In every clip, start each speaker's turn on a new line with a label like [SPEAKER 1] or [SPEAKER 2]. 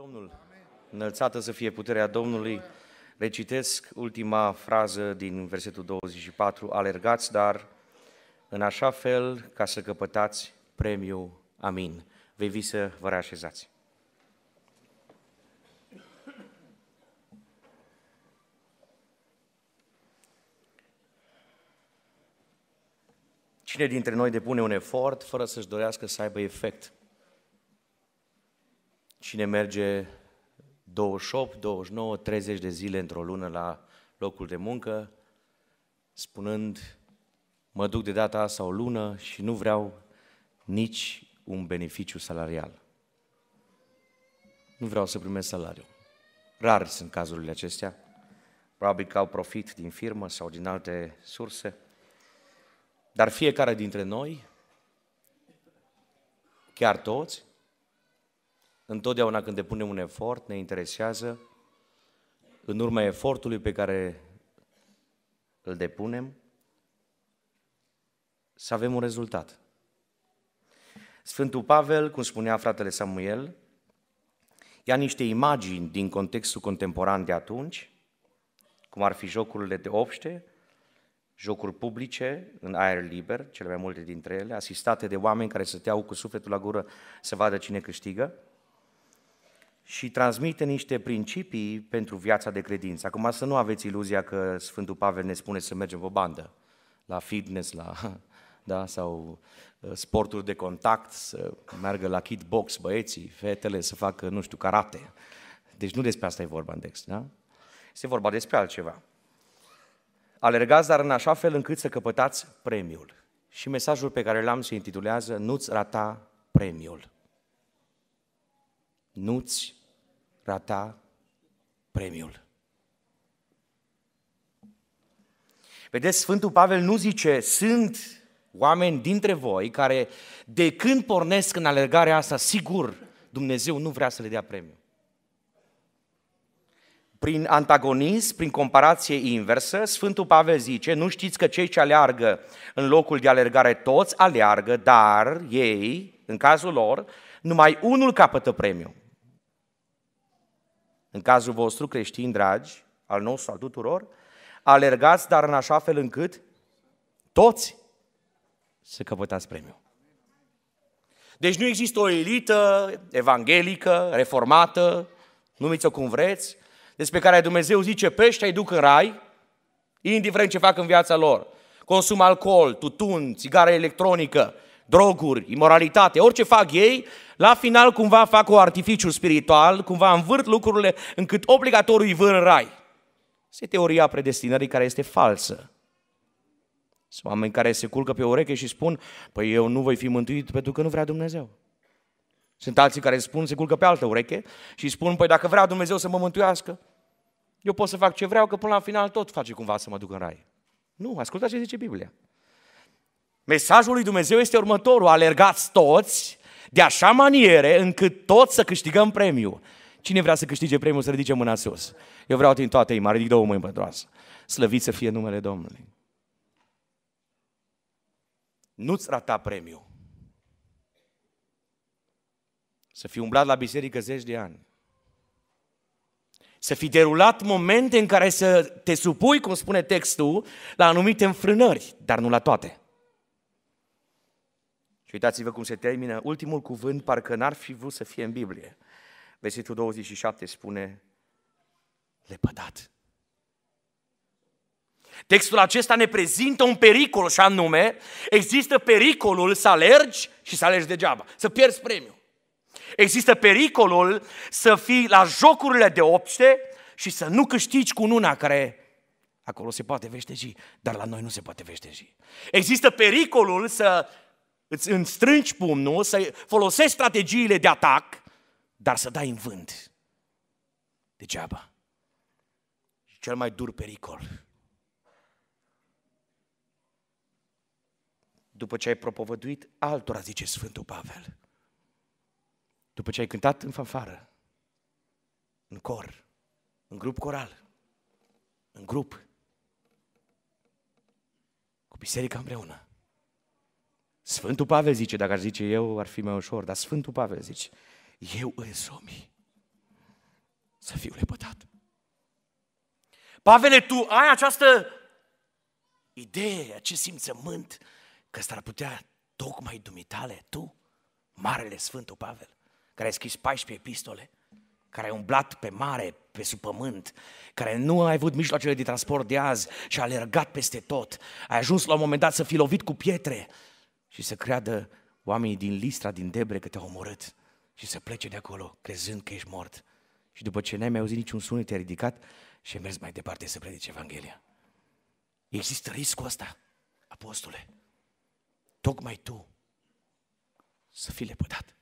[SPEAKER 1] Domnul, înălțată să fie puterea Domnului, recitesc ultima frază din versetul 24, alergați, dar în așa fel ca să căpătați premiul. Amin. Vei vi să vă reașezați. Cine dintre noi depune un efort fără să-și dorească să aibă efect? Cine merge 28, 29, 30 de zile într-o lună la locul de muncă, spunând, mă duc de data asta o lună și nu vreau nici un beneficiu salarial. Nu vreau să primesc salariu. Rar sunt cazurile acestea. Probabil că au profit din firmă sau din alte surse. Dar fiecare dintre noi, chiar toți, Întotdeauna când depunem un efort, ne interesează, în urma efortului pe care îl depunem, să avem un rezultat. Sfântul Pavel, cum spunea fratele Samuel, ia niște imagini din contextul contemporan de atunci, cum ar fi jocurile de obște, jocuri publice în aer liber, cele mai multe dintre ele, asistate de oameni care stăteau cu sufletul la gură să vadă cine câștigă, și transmite niște principii pentru viața de credință. Acum să nu aveți iluzia că Sfântul Pavel ne spune să mergem pe bandă, la fitness, la, da, sau uh, sporturi de contact, să meargă la kickbox băieții, fetele să facă, nu știu, karate. Deci nu despre asta e vorba în text, da? Este vorba despre altceva. Alergați, dar în așa fel încât să căpătați premiul. Și mesajul pe care l-am se intitulează Nu-ți rata premiul. Nu-ți rata premiul. Vedeți, Sfântul Pavel nu zice, sunt oameni dintre voi care de când pornesc în alergarea asta, sigur, Dumnezeu nu vrea să le dea premiu. Prin antagonism, prin comparație inversă, Sfântul Pavel zice, nu știți că cei ce aleargă în locul de alergare toți aleargă, dar ei, în cazul lor, numai unul capătă premiu. În cazul vostru, creștini dragi, al nostru, al tuturor, alergați, dar în așa fel încât toți să căpătați premiul. Deci nu există o elită evanghelică, reformată, numiți-o cum vreți, despre care Dumnezeu zice, pești îi duc în rai, indiferent ce fac în viața lor. Consum alcool, tutun, țigară electronică, droguri, imoralitate, orice fac ei, la final cumva fac o artificiu spiritual, cumva învârt lucrurile încât obligatoriu îi vâr în rai. Este teoria predestinării care este falsă. Sunt oameni care se culcă pe ureche și spun, păi eu nu voi fi mântuit pentru că nu vrea Dumnezeu. Sunt alții care spun, se culcă pe altă ureche și spun, păi dacă vrea Dumnezeu să mă mântuiască, eu pot să fac ce vreau, că până la final tot face cumva să mă duc în rai. Nu, ascultați ce zice Biblia. Mesajul lui Dumnezeu este următorul, alergați toți de așa maniere încât toți să câștigăm premiul. Cine vrea să câștige premiul să ridice mâna sus? Eu vreau din toate ei, mă ridic două mâini pentru Slăvit să fie numele Domnului. Nu-ți rata premiul. Să fi umblat la biserică zeci de ani. Să fi derulat momente în care să te supui, cum spune textul, la anumite înfrânări, dar nu la toate. Și uitați-vă cum se termină ultimul cuvânt, parcă n-ar fi vrut să fie în Biblie. Versetul 27 spune, lepădat. Textul acesta ne prezintă un pericol și anume, există pericolul să alergi și să alergi degeaba, să pierzi premiul. Există pericolul să fii la jocurile de opte și să nu câștigi cu una care acolo se poate veșteji, dar la noi nu se poate veșteji. Există pericolul să îți înstrângi pumnul, să folosești strategiile de atac, dar să dai în vânt. Degeaba. Și cel mai dur pericol. După ce ai propovăduit altora, zice Sfântul Pavel, după ce ai cântat în fanfară, în cor, în grup coral, în grup, cu biserica împreună, Sfântul Pavel zice, dacă ar zice eu, ar fi mai ușor, dar Sfântul Pavel zice, eu însumi să fiu lepădat. Pavele, tu ai această idee, acest simțământ că s-ar putea tocmai dumitale, tu, Marele Sfântul Pavel, care ai scris 14 epistole, care ai umblat pe mare, pe sub pământ, care nu ai avut mijloacele de transport de azi și a alergat peste tot, ai ajuns la un moment dat să fi lovit cu pietre, și să creadă oamenii din Listra, din Debre că te-au omorât și să plece de acolo crezând că ești mort. Și după ce n-ai mai auzit niciun sunet, te-ai ridicat și ai mers mai departe să predici Evanghelia. Există riscul ăsta, apostole. Tocmai tu să fii lepădat.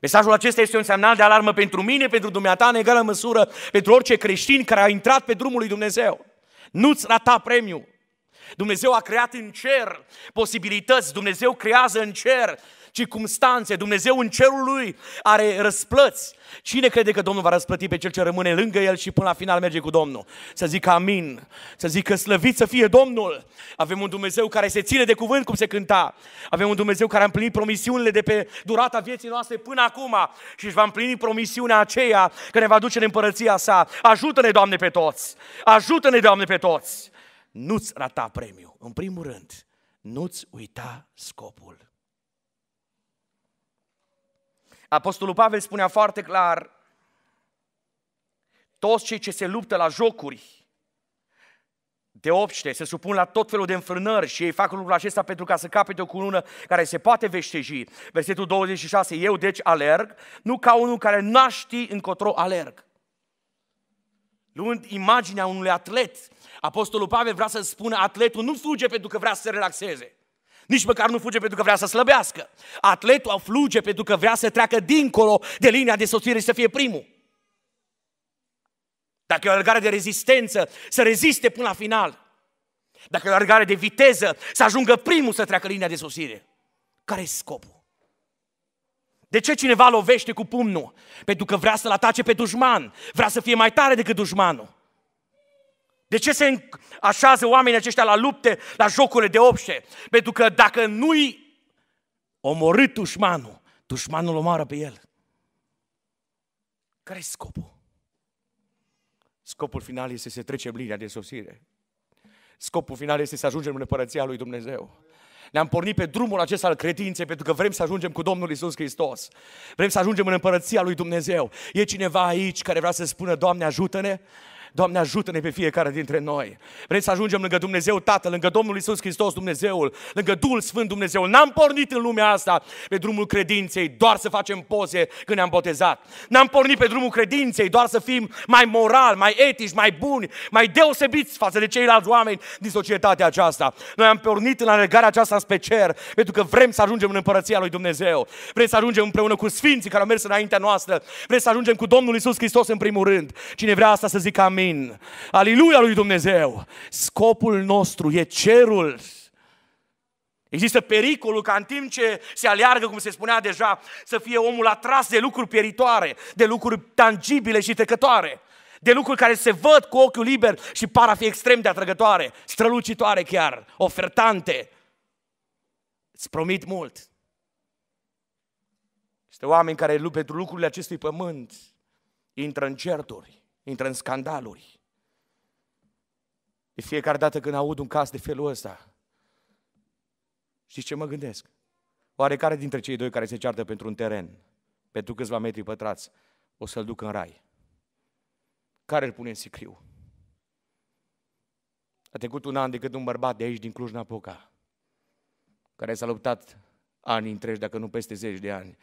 [SPEAKER 1] Mesajul acesta este un semnal de alarmă pentru mine, pentru dumneata, în egală măsură, pentru orice creștin care a intrat pe drumul lui Dumnezeu. Nu-ți rata premiul. Dumnezeu a creat în cer posibilități, Dumnezeu creează în cer circumstanțe, Dumnezeu în cerul lui are răsplăți. Cine crede că Domnul va răsplăti pe cel ce rămâne lângă el și până la final merge cu Domnul? Să zic amin, să zic că slăvit să fie Domnul. Avem un Dumnezeu care se ține de cuvânt, cum se cânta. Avem un Dumnezeu care a împlinit promisiunile de pe durata vieții noastre până acum și își va împlini promisiunea aceea care ne va duce în împărăția sa. Ajută-ne, Doamne, pe toți! Ajută-ne, Doamne, pe toți! nu-ți rata premiu. În primul rând, nu-ți uita scopul. Apostolul Pavel spunea foarte clar, toți cei ce se luptă la jocuri de obște, se supun la tot felul de înfrânări și ei fac lucrul acesta pentru ca să capete o cunună care se poate veșteji. Versetul 26, eu deci alerg, nu ca unul care n încotro alerg luând imaginea unui atlet. Apostolul Pavel vrea să spună, atletul nu fuge pentru că vrea să se relaxeze. Nici măcar nu fuge pentru că vrea să slăbească. Atletul fluge pentru că vrea să treacă dincolo de linia de soțire și să fie primul. Dacă e o alergare de rezistență, să reziste până la final. Dacă e o alergare de viteză, să ajungă primul să treacă linia de sosire. Care e scopul? De ce cineva lovește cu pumnul? Pentru că vrea să-l atace pe dușman, vrea să fie mai tare decât dușmanul. De ce se așează oamenii aceștia la lupte, la jocurile de obște? Pentru că dacă nu-i omorât dușmanul, dușmanul omoară pe el. care e scopul? Scopul final este să trecem linia de sosire. Scopul final este să ajungem în împărăția lui Dumnezeu. Ne-am pornit pe drumul acesta al credinței pentru că vrem să ajungem cu Domnul Isus Hristos. Vrem să ajungem în împărăția lui Dumnezeu. E cineva aici care vrea să spună, Doamne, ajută-ne? Doamne, ajută-ne pe fiecare dintre noi. Vrei să ajungem lângă Dumnezeu Tatăl, lângă Domnul Isus Hristos Dumnezeul, lângă Duhul Sfânt Dumnezeul. N-am pornit în lumea asta pe drumul credinței doar să facem poze când ne-am botezat. N-am pornit pe drumul credinței doar să fim mai moral, mai etici, mai buni, mai deosebiți față de ceilalți oameni din societatea aceasta. Noi am pornit în alergarea aceasta spre cer pentru că vrem să ajungem în împărăția lui Dumnezeu. Vrem să ajungem împreună cu sfinții care au mers înaintea noastră. Vrem să ajungem cu Domnul Isus Hristos în primul rând. Cine vrea asta să zică amin. Amin. Aliluia lui Dumnezeu. Scopul nostru e cerul. Există pericolul ca în timp ce se aleargă, cum se spunea deja, să fie omul atras de lucruri pieritoare, de lucruri tangibile și trecătoare, de lucruri care se văd cu ochiul liber și par a fi extrem de atrăgătoare, strălucitoare chiar, ofertante. Îți promit mult. Este oameni care pentru lucrurile acestui pământ intră în certuri intră în scandaluri. De fiecare dată când aud un caz de felul ăsta, știți ce mă gândesc? Oare care dintre cei doi care se ceartă pentru un teren, pentru câțiva metri pătrați, o să-l ducă în rai? Care îl pune în sicriu? A trecut un an de când un bărbat de aici, din Cluj-Napoca, care s-a luptat ani întregi, dacă nu peste zeci de ani,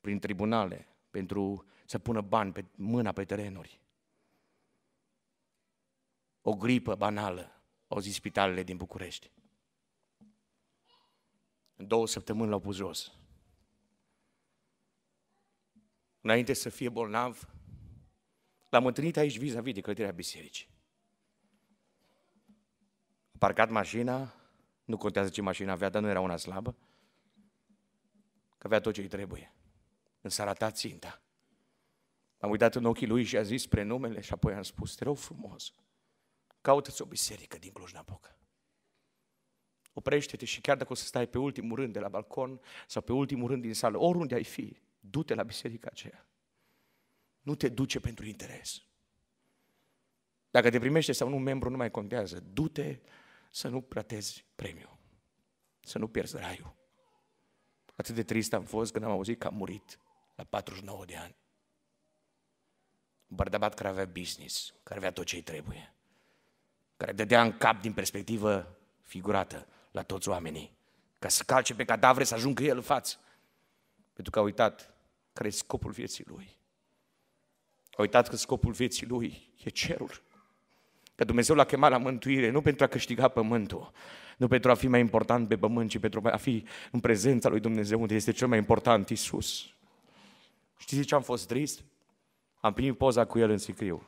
[SPEAKER 1] prin tribunale, pentru să pună bani pe mâna pe terenuri o gripă banală, au zis spitalele din București. În două săptămâni l-au pus jos. Înainte să fie bolnav, l-am întâlnit aici vis-a-vis de clădirea bisericii. A parcat mașina, nu contează ce mașină avea, dar nu era una slabă, că avea tot ce îi trebuie. Însă arăta ținta. Am uitat în ochii lui și a zis prenumele și apoi am spus, te rog frumos, caută-ți o biserică din Cluj-Napoca. Oprește-te și chiar dacă o să stai pe ultimul rând de la balcon sau pe ultimul rând din sală, oriunde ai fi, du-te la biserica aceea. Nu te duce pentru interes. Dacă te primește sau nu membru, nu mai contează. Du-te să nu pratezi premiu, să nu pierzi raiul. Atât de trist am fost când am auzit că a murit la 49 de ani. Bărdabat care avea business, care avea tot ce trebuie care dădea în cap din perspectivă figurată la toți oamenii, ca să calce pe cadavre să ajungă el în față. Pentru că a uitat care e scopul vieții lui. A uitat că scopul vieții lui e cerul. Că Dumnezeu l-a chemat la mântuire, nu pentru a câștiga pământul, nu pentru a fi mai important pe pământ, ci pentru a fi în prezența lui Dumnezeu, unde este cel mai important, Isus. Știți ce am fost trist? Am primit poza cu el în sicriu.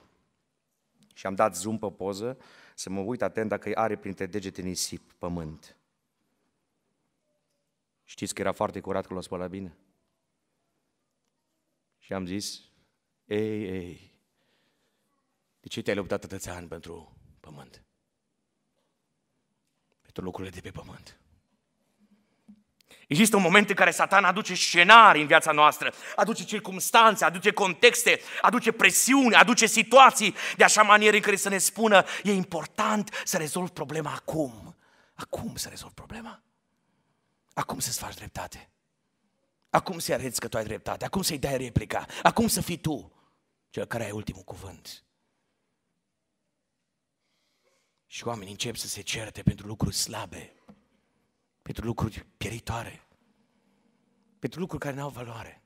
[SPEAKER 1] Și am dat zoom pe poză să mă uit atent dacă are printre degete nisip, pământ. Știți că era foarte curat că l-a spălat bine? Și am zis, ei, ei, de ce te-ai luptat atâția ani pentru pământ? Pentru lucrurile de pe pământ. Există un moment în care Satan aduce scenarii în viața noastră, aduce circumstanțe, aduce contexte, aduce presiuni, aduce situații de așa manieră în care să ne spună e important să rezolvi problema acum. Acum să rezolvi problema. Acum să-ți faci dreptate. Acum să-i arăți că tu ai dreptate. Acum să-i dai replica. Acum să fii tu cel care ai ultimul cuvânt. Și oamenii încep să se certe pentru lucruri slabe pentru lucruri pieritoare, pentru lucruri care nu au valoare.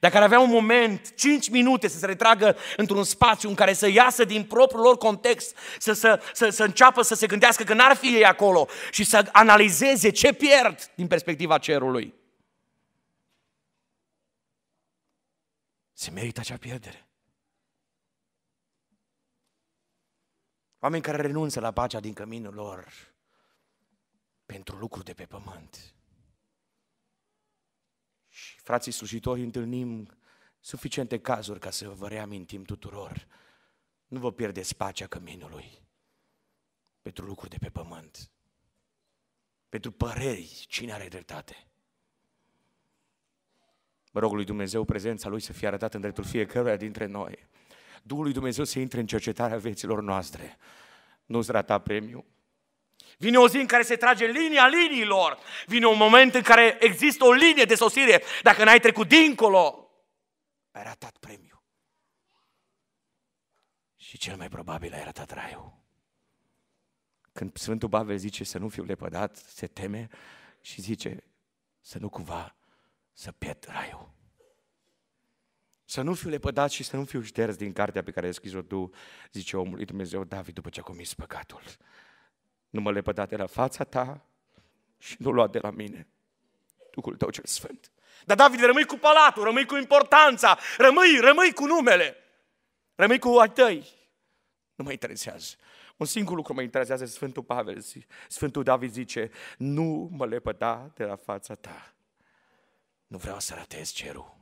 [SPEAKER 1] Dacă ar avea un moment, 5 minute să se retragă într-un spațiu în care să iasă din propriul lor context, să, să, să, să înceapă să se gândească că n-ar fi ei acolo și să analizeze ce pierd din perspectiva cerului. Se merită acea pierdere. Oameni care renunță la pacea din căminul lor, pentru lucru de pe pământ. Și frații slujitori întâlnim suficiente cazuri ca să vă reamintim tuturor. Nu vă pierdeți pacea căminului pentru lucruri de pe pământ, pentru păreri, cine are dreptate. Mă rog lui Dumnezeu prezența Lui să fie arătată în dreptul fiecăruia dintre noi. Duhul lui Dumnezeu să intre în cercetarea vieților noastre. Nu-ți rata premiu, Vine o zi în care se trage linia liniilor. Vine un moment în care există o linie de sosire. Dacă n-ai trecut dincolo, ai ratat premiul. Și cel mai probabil ai ratat raiul. Când Sfântul Pavel zice să nu fiu lepădat, se teme și zice să nu cumva să pierd raiul. Să nu fiu lepădat și să nu fiu șters din cartea pe care ai scris-o tu, zice omul lui Dumnezeu David după ce a comis păcatul nu mă lepăda de la fața ta și nu lua de la mine Duhul tău cel Sfânt. Dar David, rămâi cu palatul, rămâi cu importanța, rămâi, rămâi cu numele, rămâi cu ai tăi. Nu mă interesează. Un singur lucru mă interesează, Sfântul Pavel, Sfântul David zice, nu mă lepăda de la fața ta. Nu vreau să ratez cerul.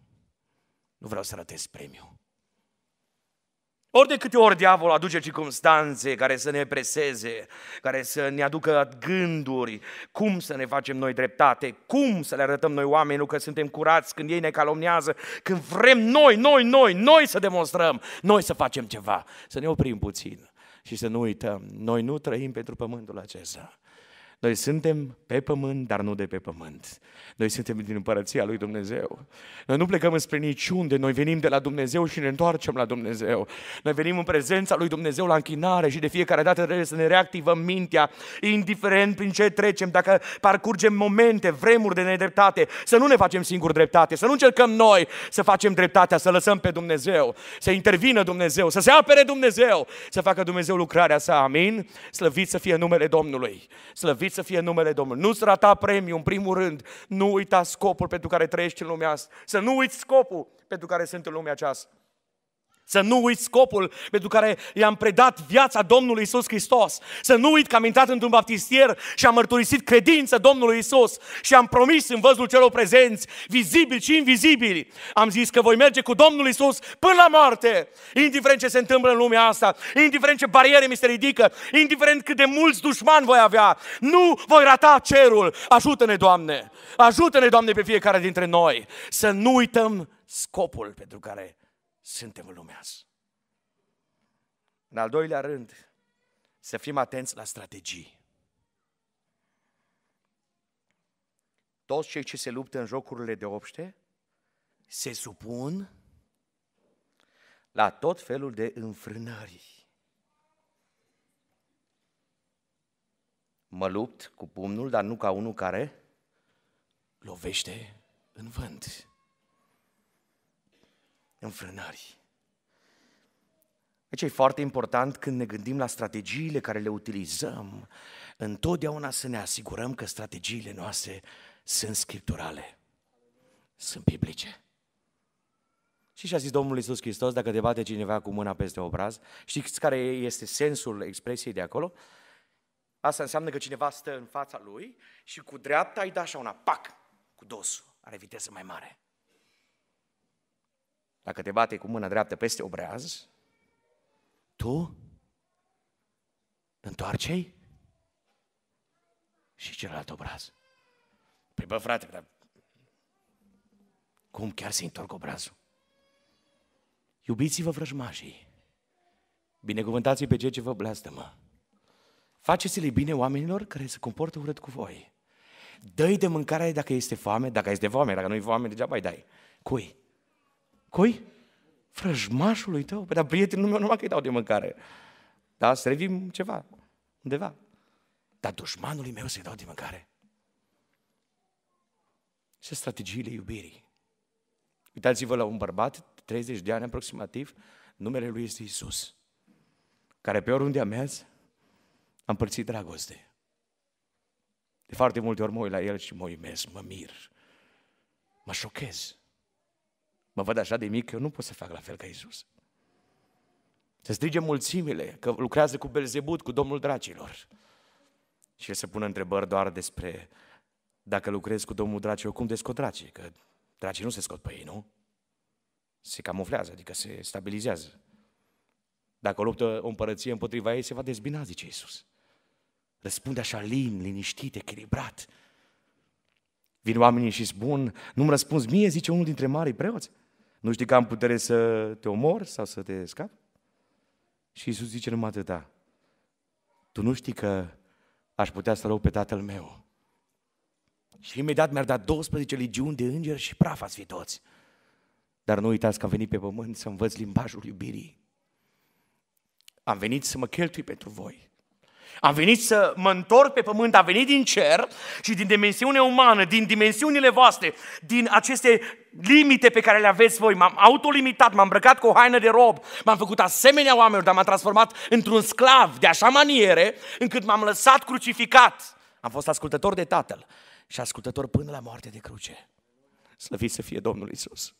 [SPEAKER 1] Nu vreau să ratez premiul. Ori de câte ori diavolul aduce circunstanțe care să ne preseze, care să ne aducă gânduri, cum să ne facem noi dreptate, cum să le arătăm noi oamenilor că suntem curați când ei ne calomnează, când vrem noi, noi, noi, noi să demonstrăm, noi să facem ceva, să ne oprim puțin și să nu uităm, noi nu trăim pentru pământul acesta. Noi suntem pe pământ, dar nu de pe pământ. Noi suntem din împărăția lui Dumnezeu. Noi nu plecăm spre niciunde, noi venim de la Dumnezeu și ne întoarcem la Dumnezeu. Noi venim în prezența lui Dumnezeu la închinare și de fiecare dată trebuie să ne reactivăm mintea, indiferent prin ce trecem, dacă parcurgem momente, vremuri de nedreptate, să nu ne facem singuri dreptate, să nu încercăm noi să facem dreptatea, să lăsăm pe Dumnezeu, să intervină Dumnezeu, să se apere Dumnezeu, să facă Dumnezeu lucrarea sa. Amin? Slăvit să fie numele Domnului. Slăvit slăvit să fie numele Domnului. Nu-ți rata premiul în primul rând, nu uita scopul pentru care trăiești în lumea asta, să nu uiți scopul pentru care sunt în lumea aceasta. Să nu uit scopul pentru care i-am predat viața Domnului Isus Hristos. Să nu uit că am intrat într-un baptistier și am mărturisit credință Domnului Isus și am promis în văzul celor prezenți, vizibili și invizibili. Am zis că voi merge cu Domnul Isus până la moarte, indiferent ce se întâmplă în lumea asta, indiferent ce bariere mi se ridică, indiferent cât de mulți dușmani voi avea. Nu voi rata cerul. Ajută-ne, Doamne! Ajută-ne, Doamne, pe fiecare dintre noi să nu uităm scopul pentru care suntem în lumea asta. În al doilea rând, să fim atenți la strategii. Toți cei ce se luptă în jocurile de obște se supun la tot felul de înfrânări. Mă lupt cu pumnul, dar nu ca unul care lovește în vânt înfrânării. Deci e foarte important când ne gândim la strategiile care le utilizăm, întotdeauna să ne asigurăm că strategiile noastre sunt scripturale, sunt biblice. Și și-a zis Domnul Iisus Hristos, dacă te bate cineva cu mâna peste obraz, știți care este sensul expresiei de acolo? Asta înseamnă că cineva stă în fața lui și cu dreapta îi da așa una, pac, cu dosul, are viteză mai mare. Dacă te bate cu mâna dreaptă peste obraz, tu întoarce și celălalt obraz. Păi bă, frate, dar cum chiar se întorc obrazul? Iubiți-vă vrăjmașii, binecuvântați pe cei ce vă blastămă. Faceți-le bine oamenilor care se comportă urât cu voi. Dă-i de mâncare dacă este foame, dacă este foame, dacă nu-i foame, degeaba îi dai. Cui? Cui? Frăjmașului tău. Păi, dar prietenul meu numai că i dau de mâncare. Da, revim ceva, undeva. Dar dușmanului meu să-i dau de mâncare. Ce strategiile iubirii. Uitați-vă la un bărbat, 30 de ani aproximativ, numele lui este Isus, care pe oriunde mers, a împărțit dragoste. De foarte multe ori mă uit la el și mă uimesc, mă mir, mă șochez mă văd așa de mic, eu nu pot să fac la fel ca Isus. Să strige mulțimile că lucrează cu Belzebut, cu Domnul Dracilor. Și el să pună întrebări doar despre dacă lucrezi cu Domnul Dracilor, cum descot dracii? Că dracii nu se scot pe ei, nu? Se camuflează, adică se stabilizează. Dacă o luptă o împărăție împotriva ei, se va dezbina, zice Iisus. Răspunde așa lin, liniștit, echilibrat. Vin oamenii și spun, nu-mi răspunzi mie, zice unul dintre marii preoți. Nu știi că am putere să te omor sau să te scap? Și Iisus zice numai atâta. Tu nu știi că aș putea să rău pe tatăl meu. Și imediat mi-ar da 12 legiuni de îngeri și praf ați fi toți. Dar nu uitați că am venit pe pământ să învăț limbajul iubirii. Am venit să mă cheltui pentru voi. Am venit să mă întorc pe pământ, am venit din cer și din dimensiunea umană, din dimensiunile voastre, din aceste limite pe care le aveți voi. M-am autolimitat, m-am îmbrăcat cu o haină de rob, m-am făcut asemenea oamenilor, dar m-am transformat într-un sclav de așa maniere încât m-am lăsat crucificat. Am fost ascultător de Tatăl și ascultător până la moarte de cruce. Slăviți să fie Domnul Isus.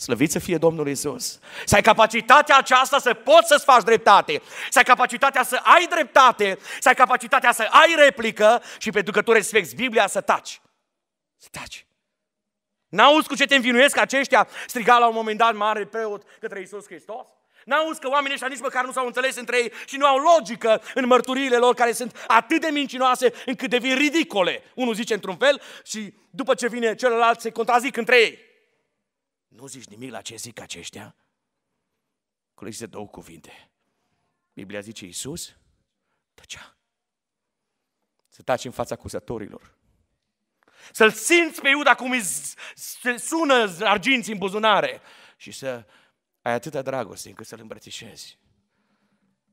[SPEAKER 1] Slăvit să fie Domnul Isus. Să ai capacitatea aceasta să poți să-ți faci dreptate. Să ai capacitatea să ai dreptate. Să ai capacitatea să ai replică și pentru că tu respecti Biblia să taci. Să taci. N-auzi cu ce te învinuiesc aceștia striga la un moment dat mare preot către Isus Hristos? N-auzi că oamenii ăștia nici măcar nu s-au înțeles între ei și nu au logică în mărturiile lor care sunt atât de mincinoase încât devin ridicole. Unul zice într-un fel și după ce vine celălalt se contrazic între ei. Nu zici nimic la ce zic aceștia? Acolo există două cuvinte. Biblia zice Iisus, tăcea. Să taci în fața acuzatorilor. Să-l simți pe Iuda cum îi se sună arginți în buzunare și să ai atâta dragoste încât să-l îmbrățișezi.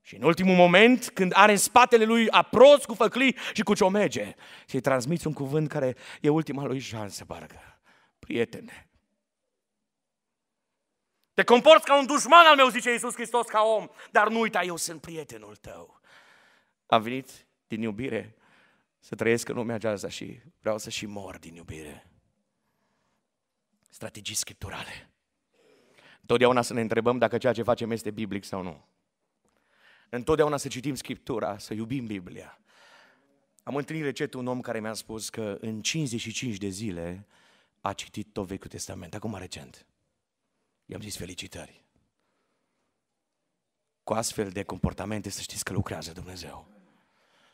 [SPEAKER 1] Și în ultimul moment, când are în spatele lui apros cu făclii și cu ciomege, să-i transmiți un cuvânt care e ultima lui șansă, bargă, Prietene, te comporți ca un dușman al meu, zice Iisus Hristos, ca om, dar nu uita, eu sunt prietenul tău. Am venit din iubire să trăiesc în lumea aceasta și vreau să și mor din iubire. Strategii scripturale. Totdeauna să ne întrebăm dacă ceea ce facem este biblic sau nu. Întotdeauna să citim Scriptura, să iubim Biblia. Am întâlnit recet un om care mi-a spus că în 55 de zile a citit tot Vechiul Testament, acum recent. I-am zis felicitări. Cu astfel de comportamente să știți că lucrează Dumnezeu.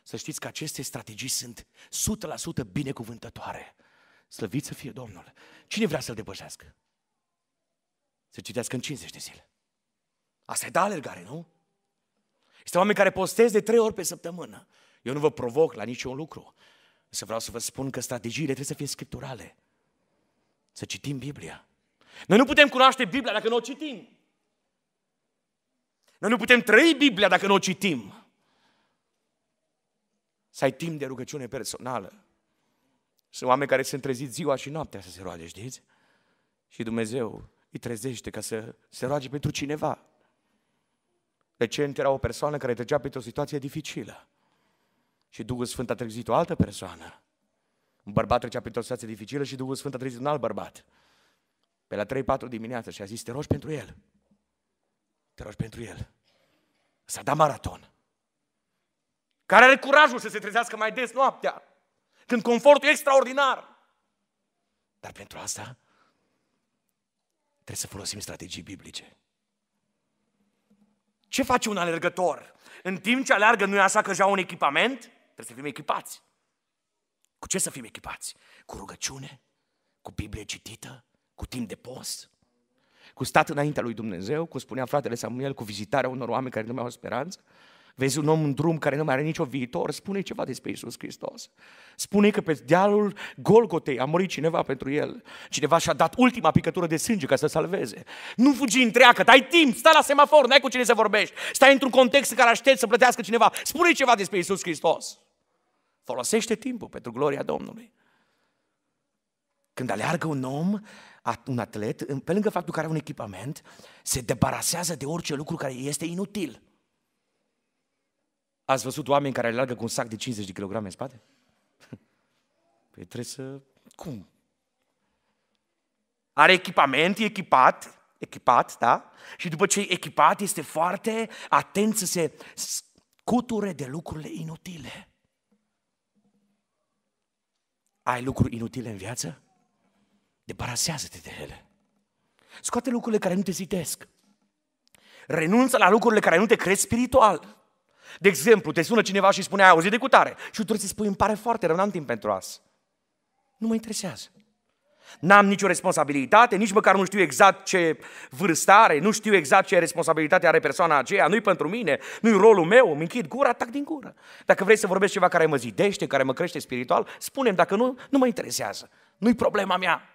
[SPEAKER 1] Să știți că aceste strategii sunt 100% binecuvântătoare. Slăvit să fie Domnul. Cine vrea să-L depășească? Să citească în 50 de zile. Asta e da, alergare, nu? Este oameni care postez de trei ori pe săptămână. Eu nu vă provoc la niciun lucru. Să vreau să vă spun că strategiile trebuie să fie scripturale. Să citim Biblia. Noi nu putem cunoaște Biblia dacă nu o citim. Noi nu putem trăi Biblia dacă nu o citim. Să ai timp de rugăciune personală. Sunt oameni care sunt treziți ziua și noaptea să se roage, știți? Și Dumnezeu îi trezește ca să se roage pentru cineva. Recent era o persoană care trecea printr-o situație dificilă. Și Duhul Sfânt a trezit o altă persoană. Un bărbat trecea printr-o situație dificilă și Duhul Sfânt a trezit un alt bărbat pe la 3-4 dimineața și a zis, te rogi pentru el. Te rogi pentru el. S-a dat maraton. Care are curajul să se trezească mai des noaptea, când confortul e extraordinar. Dar pentru asta trebuie să folosim strategii biblice. Ce face un alergător? În timp ce alergă, nu e așa că își ia un echipament? Trebuie să fim echipați. Cu ce să fim echipați? Cu rugăciune? Cu Biblie citită? Cu timp de post? Cu stat înaintea lui Dumnezeu? Cu spunea fratele Samuel, cu vizitarea unor oameni care nu mai au speranță? Vezi un om în drum care nu mai are nicio viitor, spune ceva despre Isus Hristos. Spune că pe dealul Golgotei a murit cineva pentru el. Cineva și-a dat ultima picătură de sânge ca să salveze. Nu fugi întreagă, ai timp, stai la semafor, n-ai cu cine să vorbești. Stai într-un context în care aștepți să plătească cineva. Spune ceva despre Isus Hristos. Folosește timpul pentru gloria Domnului. Când aleargă un om un atlet, pe lângă faptul că are un echipament, se debarasează de orice lucru care este inutil. Ați văzut oameni care alergă cu un sac de 50 de kilograme în spate? Păi trebuie să... Cum? Are echipament, e echipat, echipat, da? Și după ce e echipat, este foarte atent să se scuture de lucrurile inutile. Ai lucruri inutile în viață? debarasează te de ele. Scoate lucrurile care nu te zidesc. Renunță la lucrurile care nu te crezi spiritual. De exemplu, te sună cineva și spune, ai auzit de cutare. Și tu trebuie să spui, îmi pare foarte rău, n-am timp pentru asta. Nu mă interesează. N-am nicio responsabilitate, nici măcar nu știu exact ce vârstă are, nu știu exact ce responsabilitate are persoana aceea, nu-i pentru mine, nu-i rolul meu, îmi închid gura, atac din gură. Dacă vrei să vorbesc ceva care mă zidește, care mă crește spiritual, spunem, dacă nu, nu mă interesează, nu-i problema mea.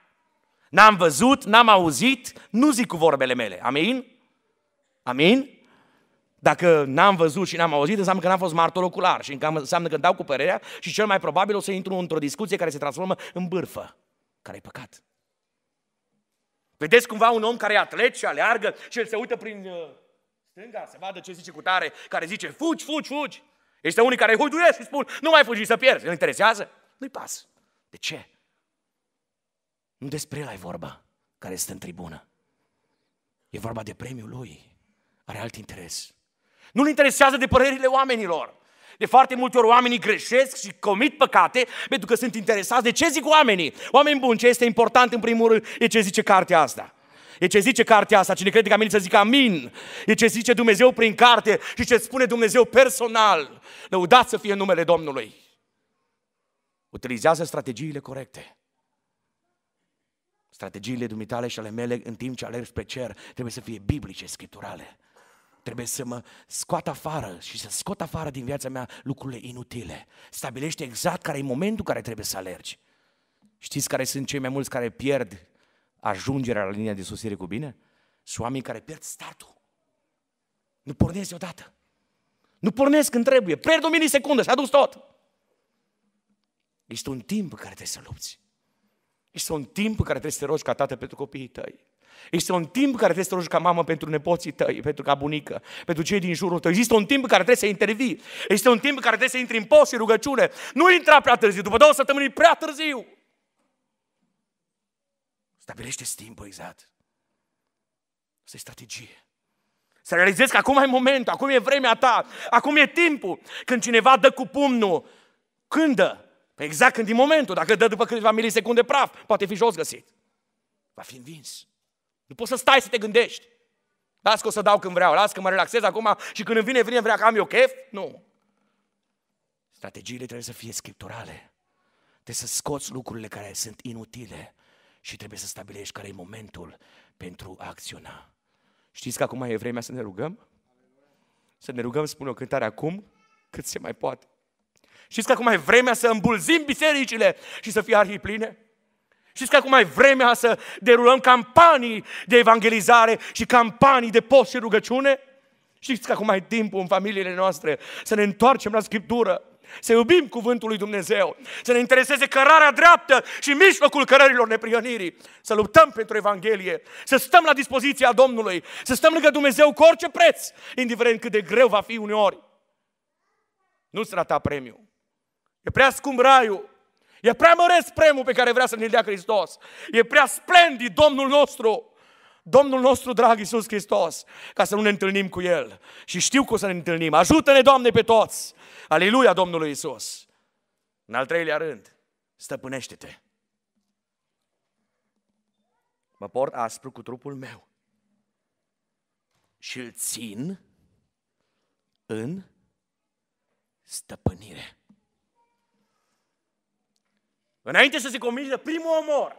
[SPEAKER 1] N-am văzut, n-am auzit, nu zic cu vorbele mele. Amin? Amin? Dacă n-am văzut și n-am auzit, înseamnă că n-am fost martor ocular și înseamnă că dau cu părerea și cel mai probabil o să intru într-o discuție care se transformă în bârfă, care e păcat. Vedeți cumva un om care e atlet și aleargă și el se uită prin uh, stânga, se vadă ce zice cu tare, care zice fugi, fugi, fugi. Este unii care huiduiesc și spun nu mai fugi să pierzi, Îl interesează? Nu-i pas. De ce? Nu despre el ai vorba care stă în tribună. E vorba de premiul lui. Are alt interes. Nu-l interesează de părerile oamenilor. De foarte multe ori oamenii greșesc și comit păcate pentru că sunt interesați de ce zic oamenii. Oameni buni, ce este important în primul rând e ce zice cartea asta. E ce zice cartea asta, cine crede că amin să zică amin. E ce zice Dumnezeu prin carte și ce spune Dumnezeu personal. Lăudați să fie numele Domnului. Utilizează strategiile corecte. Strategiile dumitale și ale mele în timp ce alerg pe cer trebuie să fie biblice, scripturale. Trebuie să mă scot afară și să scot afară din viața mea lucrurile inutile. Stabilește exact care e momentul care trebuie să alergi. Știți care sunt cei mai mulți care pierd ajungerea la linia de sosire cu bine? Sunt oamenii care pierd startul. Nu pornesc deodată. Nu pornesc când trebuie. Pierd o milisecundă s a dus tot. Este un timp care trebuie să lupți. Este un timp în care trebuie să te rogi ca tată pentru copiii tăi. Este un timp în care trebuie să te rogi ca mamă pentru nepoții tăi, pentru ca bunică, pentru cei din jurul tău. Există un timp în care trebuie să intervii. Există un timp în care trebuie să intri în post și rugăciune. Nu intra prea târziu, după două săptămâni prea târziu. stabilește timpul exact. Să e strategie. Să realizezi că acum e momentul, acum e vremea ta, acum e timpul. Când cineva dă cu pumnul, când dă? Păi exact când din momentul, dacă dă după câteva milisecunde praf, poate fi jos găsit. Va fi învins. Nu poți să stai să te gândești. Las că o să dau când vreau, las că mă relaxez acum și când îmi vine, vine, vrea că am eu chef? Nu. Strategiile trebuie să fie scripturale. Trebuie să scoți lucrurile care sunt inutile și trebuie să stabilești care e momentul pentru a acționa. Știți că acum e vremea să ne rugăm? Să ne rugăm, spune o cântare acum, cât se mai poate. Știți că acum e vremea să îmbulzim bisericile și să fie arhii pline? Știți că acum e vremea să derulăm campanii de evangelizare și campanii de post și rugăciune? Știți că acum e timpul în familiile noastre să ne întoarcem la Scriptură, să iubim cuvântul lui Dumnezeu, să ne intereseze cărarea dreaptă și mijlocul cărărilor neprionirii, să luptăm pentru Evanghelie, să stăm la dispoziția Domnului, să stăm lângă Dumnezeu cu orice preț, indiferent cât de greu va fi uneori. Nu-ți rata premiu. E prea scump raiul. E prea măreț premul pe care vrea să ne-l dea Hristos. E prea splendid Domnul nostru. Domnul nostru drag Iisus Hristos, ca să nu ne întâlnim cu El. Și știu că o să ne întâlnim. Ajută-ne, Doamne, pe toți! Aleluia Domnului Iisus! În al treilea rând, stăpânește-te! Mă port aspru cu trupul meu și îl țin în stăpânire. Înainte să se comită primul omor,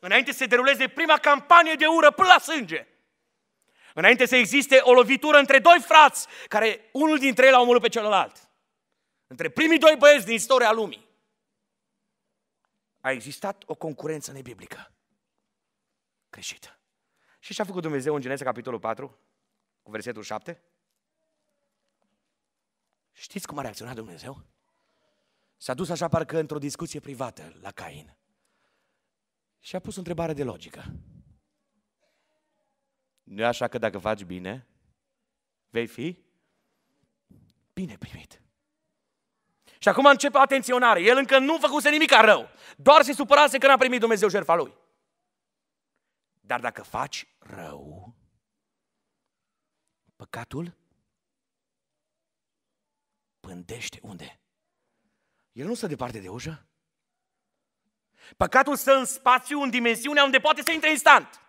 [SPEAKER 1] înainte să se deruleze prima campanie de ură până la sânge, înainte să existe o lovitură între doi frați, care unul dintre ei l-a omorât pe celălalt, între primii doi băieți din istoria lumii, a existat o concurență nebiblică. Creșită. Și ce a făcut Dumnezeu în Geneza, capitolul 4, cu versetul 7? Știți cum a reacționat Dumnezeu? S-a dus așa parcă într-o discuție privată la Cain. Și a pus o întrebare de logică. Nu e așa că dacă faci bine, vei fi bine primit. Și acum începe atenționare. El încă nu făcuse nimic rău. Doar se supărase că n-a primit Dumnezeu jertfa lui. Dar dacă faci rău, păcatul pândește unde? El nu stă departe de ușă. Păcatul stă în spațiu, în dimensiunea unde poate să intre instant.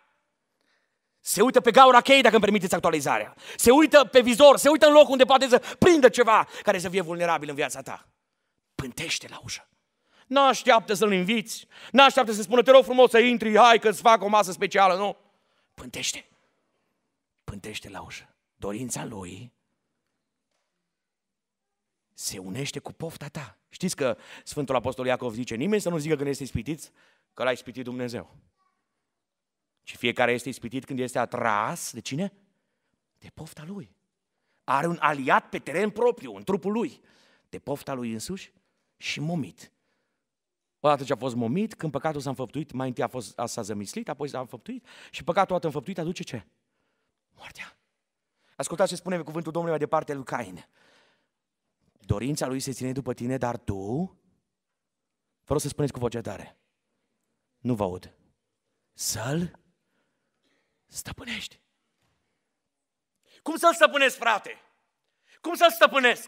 [SPEAKER 1] Se uită pe gaura cheii, dacă îmi permiteți actualizarea. Se uită pe vizor, se uită în loc unde poate să prindă ceva care să fie vulnerabil în viața ta. Pântește la ușă. Nu așteaptă să-l inviți, nu așteaptă să spună, te rog frumos să intri, hai că îți fac o masă specială, nu. Pântește. Pântește la ușă. Dorința lui se unește cu pofta ta. Știți că Sfântul Apostol Iacov zice, nimeni să nu zică când este ispitit, că l-a ispitit Dumnezeu. Și fiecare este ispitit când este atras, de cine? De pofta lui. Are un aliat pe teren propriu, în trupul lui, de pofta lui însuși și momit. Odată ce a fost momit, când păcatul s-a înfăptuit, mai întâi a fost, a, s-a zămislit, apoi s-a înfăptuit și păcatul a înfăptuit aduce ce? Moartea. Ascultați ce spune cuvântul Domnului mai departe lui Cain. Dorința lui se ține după tine, dar tu, vă rog să spuneți cu voce tare, nu vă aud, să-l stăpânești. Cum să-l stăpânesc, frate? Cum să-l stăpânesc?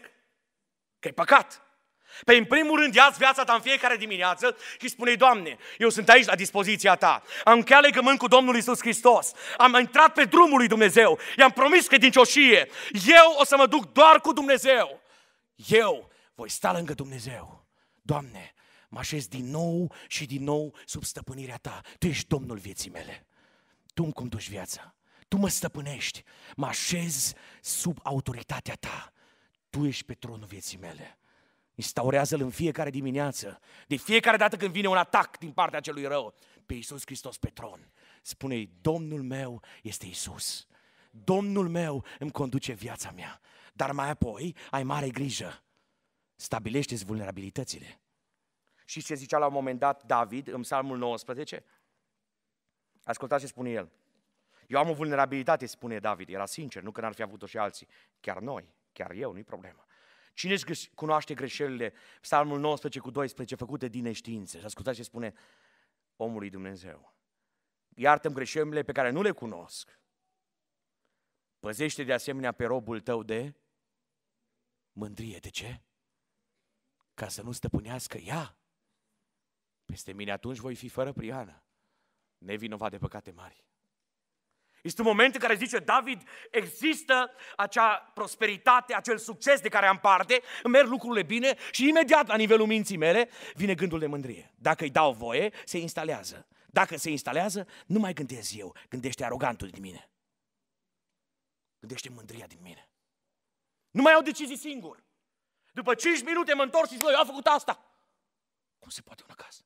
[SPEAKER 1] că e păcat. Pe în primul rând ia viața ta în fiecare dimineață și spune Doamne, eu sunt aici la dispoziția Ta. Am încheiat legământ cu Domnul Isus Hristos. Am intrat pe drumul lui Dumnezeu. I-am promis că din cioșie. Eu o să mă duc doar cu Dumnezeu eu voi sta lângă Dumnezeu. Doamne, mă așez din nou și din nou sub stăpânirea Ta. Tu ești Domnul vieții mele. Tu îmi conduci viața. Tu mă stăpânești. Mă așez sub autoritatea Ta. Tu ești pe tronul vieții mele. Instaurează-L în fiecare dimineață, de fiecare dată când vine un atac din partea celui rău, pe Iisus Hristos pe tron. Spune-i, Domnul meu este Iisus. Domnul meu îmi conduce viața mea. Dar mai apoi ai mare grijă. Stabilește-ți vulnerabilitățile. Și ce zicea la un moment dat David în Psalmul 19? Ascultați ce spune el. Eu am o vulnerabilitate, spune David. Era sincer, nu că n-ar fi avut-o și alții. Chiar noi, chiar eu, nu-i problemă. Cine își cunoaște greșelile? Psalmul 19 cu 12, făcute din neștiință. Și ascultați ce spune omului Dumnezeu. Iartă-mi greșelile pe care nu le cunosc. Păzește de asemenea pe robul tău de mândrie. De ce? Ca să nu stăpânească ea. Peste mine atunci voi fi fără priană, nevinovat de păcate mari. Este un moment în care zice David, există acea prosperitate, acel succes de care am parte, merg lucrurile bine și imediat la nivelul minții mele vine gândul de mândrie. Dacă îi dau voie, se instalează. Dacă se instalează, nu mai gândesc eu, gândește arogantul din mine. Gândește mândria din mine. Nu mai au decizii singur. După 5 minute mă întorc și zic, eu am făcut asta. Cum se poate un acas?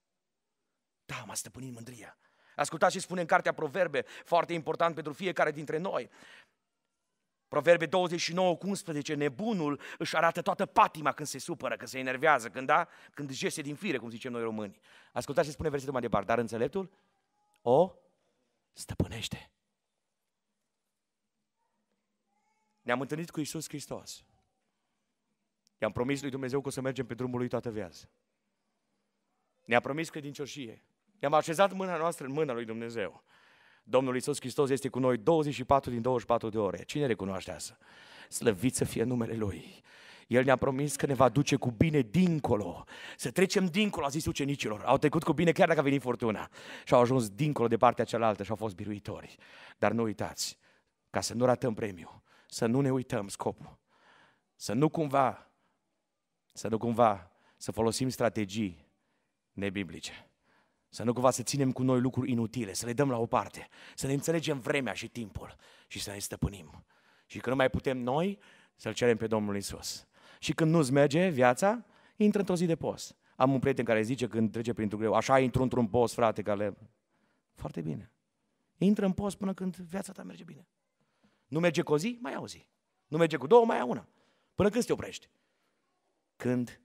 [SPEAKER 1] Da, m-a stăpânit mândria. Ascultați ce spune în cartea Proverbe, foarte important pentru fiecare dintre noi. Proverbe 29 cu 11, nebunul își arată toată patima când se supără, când se enervează, când, da, când jese din fire, cum zicem noi români. Ascultați ce spune versetul mai departe, dar înțeleptul o stăpânește. Ne-am întâlnit cu Isus Hristos. I-am promis lui Dumnezeu că o să mergem pe drumul lui toată viața. Ne-a promis credincioșie. Ne-am așezat mâna noastră în mâna lui Dumnezeu. Domnul Isus Hristos este cu noi 24 din 24 de ore. Cine recunoaște asta? Slăvit să fie numele Lui. El ne-a promis că ne va duce cu bine dincolo. Să trecem dincolo, a zis ucenicilor. Au trecut cu bine chiar dacă a venit furtuna. Și au ajuns dincolo de partea cealaltă și au fost biruitori. Dar nu uitați, ca să nu ratăm premiu, să nu ne uităm scopul. Să nu cumva, să nu cumva să folosim strategii nebiblice. Să nu cumva să ținem cu noi lucruri inutile, să le dăm la o parte, să ne înțelegem vremea și timpul și să ne stăpânim. Și când nu mai putem noi, să-L cerem pe Domnul Isus. Și când nu-ți merge viața, intră într-o zi de post. Am un prieten care zice când trece printr-un greu, așa intru într-un post, frate, care... Foarte bine. Intră în post până când viața ta merge bine. Nu merge cu o zi, mai auzi. Nu merge cu două, mai au una. Până când te oprești? Când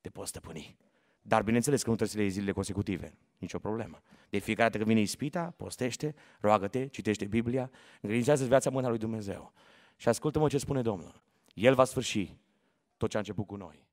[SPEAKER 1] te poți stăpâni. Dar bineînțeles că nu trebuie să le iei zilele consecutive, nicio problemă. De fiecare dată când vine ispita, postește, roagă-te, citește Biblia, îngrijează viața mâna lui Dumnezeu. Și ascultă-mă ce spune Domnul. El va sfârși tot ce a început cu noi.